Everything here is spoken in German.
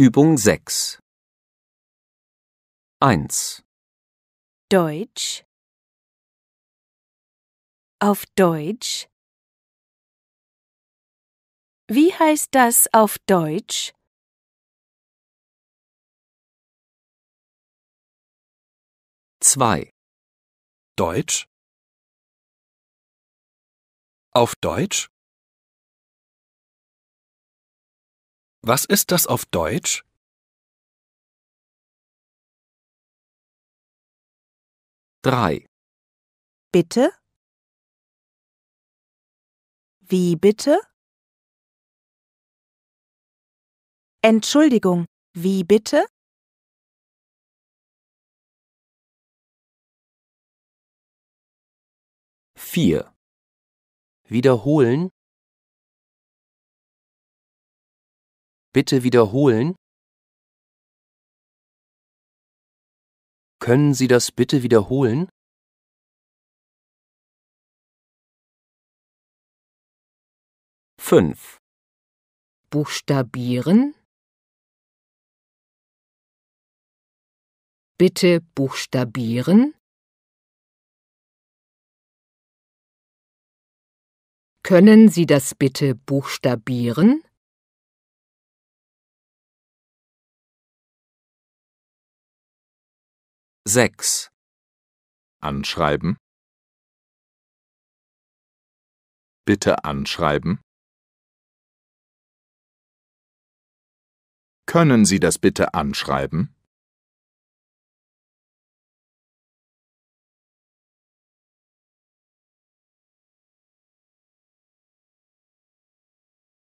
Übung 6 1 Deutsch Auf Deutsch Wie heißt das auf Deutsch? Zwei. Deutsch? Auf Deutsch? Was ist das auf Deutsch? Drei. Bitte? Wie bitte? Entschuldigung, wie bitte? Vier. Wiederholen Bitte wiederholen? Können Sie das bitte wiederholen? Fünf. Buchstabieren? Bitte buchstabieren. Können Sie das bitte buchstabieren? 6. Anschreiben. Bitte anschreiben. Können Sie das bitte anschreiben?